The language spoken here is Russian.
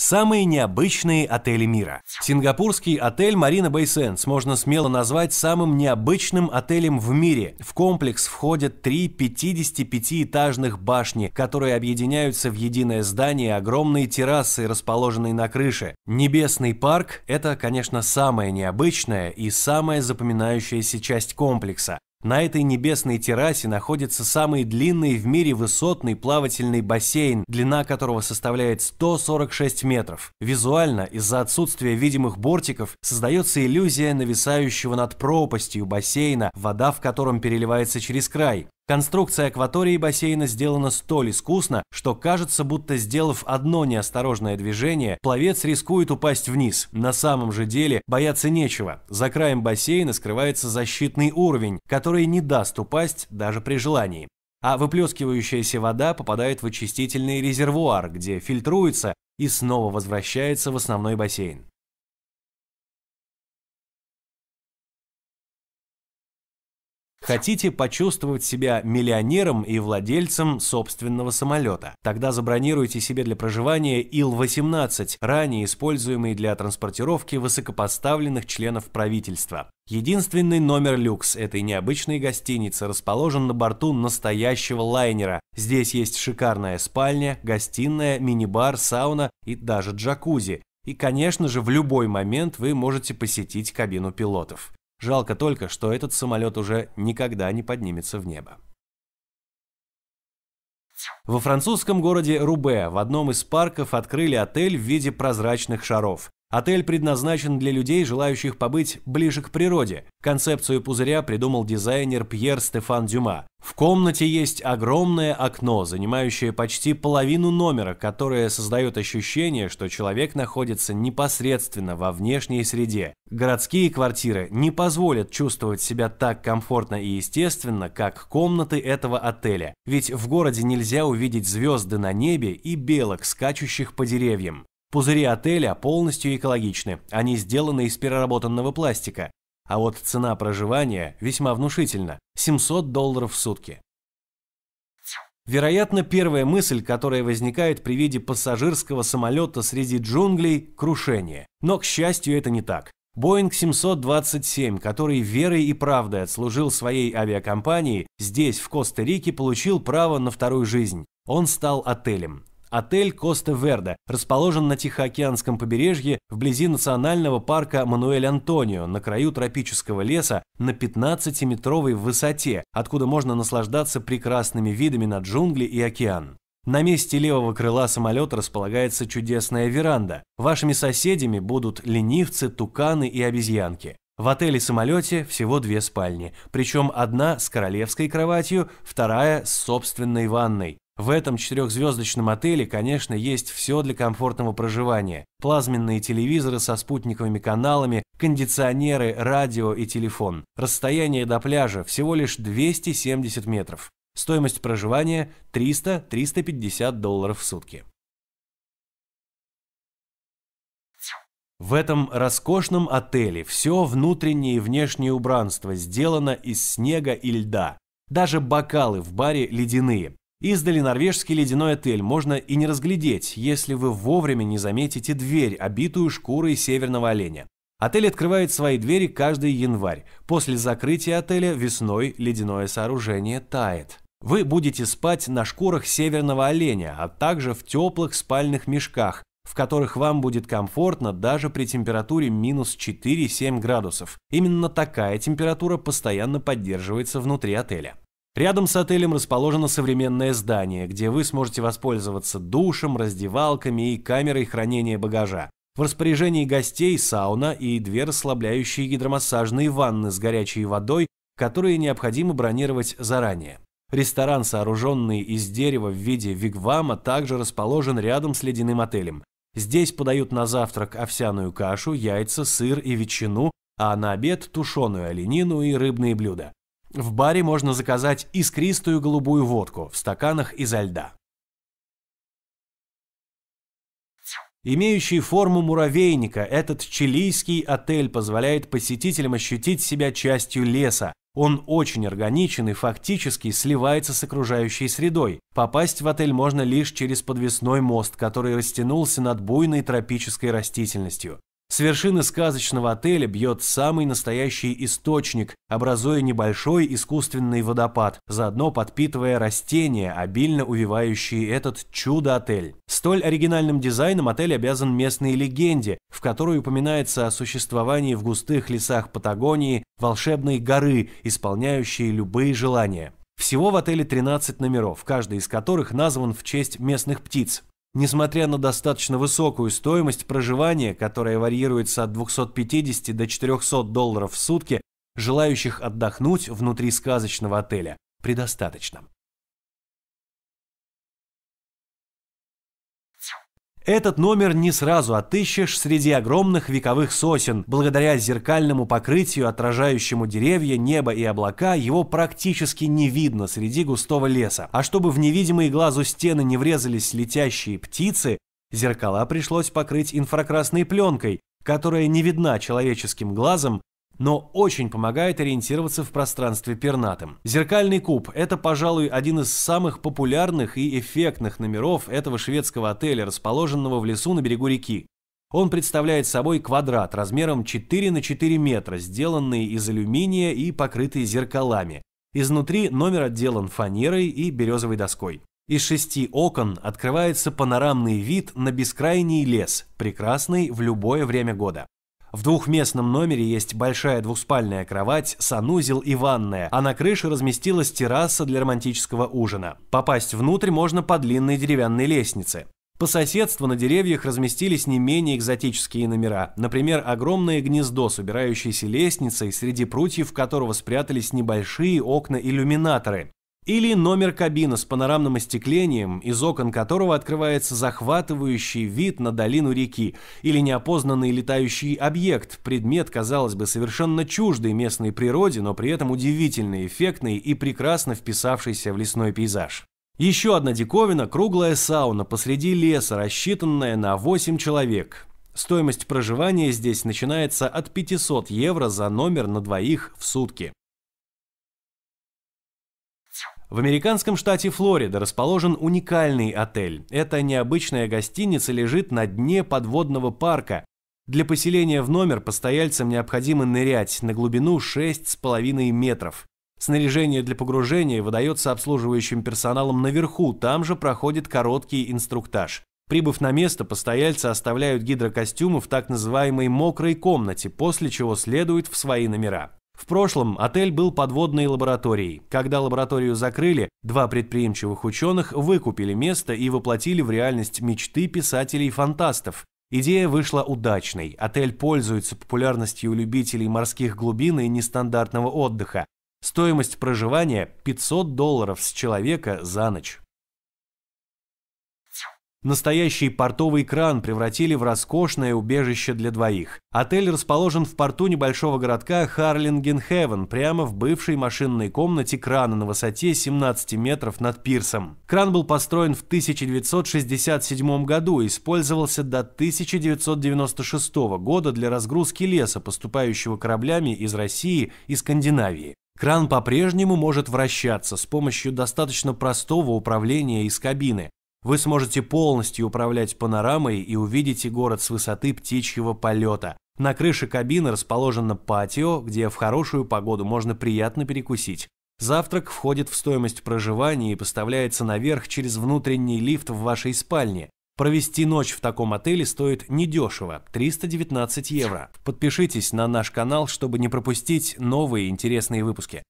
Самые необычные отели мира. Сингапурский отель Marina Bay Sands можно смело назвать самым необычным отелем в мире. В комплекс входят три 55-этажных башни, которые объединяются в единое здание огромные террасы, расположенные на крыше. Небесный парк – это, конечно, самая необычная и самая запоминающаяся часть комплекса. На этой небесной террасе находится самый длинный в мире высотный плавательный бассейн, длина которого составляет 146 метров. Визуально, из-за отсутствия видимых бортиков, создается иллюзия нависающего над пропастью бассейна, вода в котором переливается через край. Конструкция акватории бассейна сделана столь искусно, что кажется, будто сделав одно неосторожное движение, пловец рискует упасть вниз. На самом же деле бояться нечего. За краем бассейна скрывается защитный уровень, который не даст упасть даже при желании. А выплескивающаяся вода попадает в очистительный резервуар, где фильтруется и снова возвращается в основной бассейн. Хотите почувствовать себя миллионером и владельцем собственного самолета? Тогда забронируйте себе для проживания Ил-18, ранее используемый для транспортировки высокопоставленных членов правительства. Единственный номер люкс этой необычной гостиницы расположен на борту настоящего лайнера. Здесь есть шикарная спальня, гостиная, мини-бар, сауна и даже джакузи. И, конечно же, в любой момент вы можете посетить кабину пилотов. Жалко только, что этот самолет уже никогда не поднимется в небо. Во французском городе Рубе в одном из парков открыли отель в виде прозрачных шаров. Отель предназначен для людей, желающих побыть ближе к природе. Концепцию пузыря придумал дизайнер Пьер Стефан Дюма. В комнате есть огромное окно, занимающее почти половину номера, которое создает ощущение, что человек находится непосредственно во внешней среде. Городские квартиры не позволят чувствовать себя так комфортно и естественно, как комнаты этого отеля, ведь в городе нельзя увидеть звезды на небе и белок, скачущих по деревьям. Пузыри отеля полностью экологичны, они сделаны из переработанного пластика, а вот цена проживания весьма внушительна – 700 долларов в сутки. Вероятно, первая мысль, которая возникает при виде пассажирского самолета среди джунглей – крушение. Но, к счастью, это не так. Боинг 727, который верой и правдой отслужил своей авиакомпании, здесь, в Коста-Рике, получил право на вторую жизнь. Он стал отелем. Отель Коста Верде расположен на Тихоокеанском побережье вблизи национального парка Мануэль Антонио на краю тропического леса на 15-метровой высоте, откуда можно наслаждаться прекрасными видами на джунгли и океан. На месте левого крыла самолета располагается чудесная веранда. Вашими соседями будут ленивцы, туканы и обезьянки. В отеле-самолете всего две спальни, причем одна с королевской кроватью, вторая с собственной ванной. В этом четырехзвездочном отеле, конечно, есть все для комфортного проживания. Плазменные телевизоры со спутниковыми каналами, кондиционеры, радио и телефон. Расстояние до пляжа всего лишь 270 метров. Стоимость проживания 300-350 долларов в сутки. В этом роскошном отеле все внутреннее и внешнее убранство сделано из снега и льда. Даже бокалы в баре ледяные. Издали норвежский ледяной отель можно и не разглядеть, если вы вовремя не заметите дверь, обитую шкурой северного оленя. Отель открывает свои двери каждый январь. После закрытия отеля весной ледяное сооружение тает. Вы будете спать на шкурах северного оленя, а также в теплых спальных мешках, в которых вам будет комфортно даже при температуре минус 4-7 градусов. Именно такая температура постоянно поддерживается внутри отеля. Рядом с отелем расположено современное здание, где вы сможете воспользоваться душем, раздевалками и камерой хранения багажа. В распоряжении гостей сауна и две расслабляющие гидромассажные ванны с горячей водой, которые необходимо бронировать заранее. Ресторан, сооруженный из дерева в виде вигвама, также расположен рядом с ледяным отелем. Здесь подают на завтрак овсяную кашу, яйца, сыр и ветчину, а на обед – тушеную оленину и рыбные блюда. В баре можно заказать искристую голубую водку в стаканах изо льда. Имеющий форму муравейника, этот чилийский отель позволяет посетителям ощутить себя частью леса. Он очень органичен и фактически сливается с окружающей средой. Попасть в отель можно лишь через подвесной мост, который растянулся над буйной тропической растительностью. С вершины сказочного отеля бьет самый настоящий источник, образуя небольшой искусственный водопад, заодно подпитывая растения, обильно увивающие этот чудо-отель. Столь оригинальным дизайном отель обязан местной легенде, в которой упоминается о существовании в густых лесах Патагонии волшебной горы, исполняющей любые желания. Всего в отеле 13 номеров, каждый из которых назван в честь местных птиц. Несмотря на достаточно высокую стоимость проживания, которая варьируется от 250 до 400 долларов в сутки, желающих отдохнуть внутри сказочного отеля предостаточно. Этот номер не сразу отыщешь среди огромных вековых сосен. Благодаря зеркальному покрытию, отражающему деревья, небо и облака, его практически не видно среди густого леса. А чтобы в невидимые глазу стены не врезались летящие птицы, зеркала пришлось покрыть инфракрасной пленкой, которая не видна человеческим глазом но очень помогает ориентироваться в пространстве пернатым. Зеркальный куб – это, пожалуй, один из самых популярных и эффектных номеров этого шведского отеля, расположенного в лесу на берегу реки. Он представляет собой квадрат размером 4 на 4 метра, сделанный из алюминия и покрытый зеркалами. Изнутри номер отделан фанерой и березовой доской. Из шести окон открывается панорамный вид на бескрайний лес, прекрасный в любое время года. В двухместном номере есть большая двухспальная кровать, санузел и ванная, а на крыше разместилась терраса для романтического ужина. Попасть внутрь можно по длинной деревянной лестнице. По соседству на деревьях разместились не менее экзотические номера, например, огромное гнездо с убирающейся лестницей, среди прутьев которого спрятались небольшие окна-иллюминаторы, или номер кабины с панорамным остеклением, из окон которого открывается захватывающий вид на долину реки, или неопознанный летающий объект, предмет, казалось бы, совершенно чуждый местной природе, но при этом удивительно эффектный и прекрасно вписавшийся в лесной пейзаж. Еще одна диковина – круглая сауна посреди леса, рассчитанная на 8 человек. Стоимость проживания здесь начинается от 500 евро за номер на двоих в сутки. В американском штате Флорида расположен уникальный отель. Эта необычная гостиница лежит на дне подводного парка. Для поселения в номер постояльцам необходимо нырять на глубину 6,5 метров. Снаряжение для погружения выдается обслуживающим персоналом наверху, там же проходит короткий инструктаж. Прибыв на место, постояльцы оставляют гидрокостюмы в так называемой «мокрой комнате», после чего следуют в свои номера. В прошлом отель был подводной лабораторией. Когда лабораторию закрыли, два предприимчивых ученых выкупили место и воплотили в реальность мечты писателей-фантастов. Идея вышла удачной. Отель пользуется популярностью у любителей морских глубин и нестандартного отдыха. Стоимость проживания – 500 долларов с человека за ночь. Настоящий портовый кран превратили в роскошное убежище для двоих. Отель расположен в порту небольшого городка Харлингенхевен, прямо в бывшей машинной комнате крана на высоте 17 метров над пирсом. Кран был построен в 1967 году и использовался до 1996 года для разгрузки леса, поступающего кораблями из России и Скандинавии. Кран по-прежнему может вращаться с помощью достаточно простого управления из кабины, вы сможете полностью управлять панорамой и увидите город с высоты птичьего полета. На крыше кабины расположено патио, где в хорошую погоду можно приятно перекусить. Завтрак входит в стоимость проживания и поставляется наверх через внутренний лифт в вашей спальне. Провести ночь в таком отеле стоит недешево – 319 евро. Подпишитесь на наш канал, чтобы не пропустить новые интересные выпуски.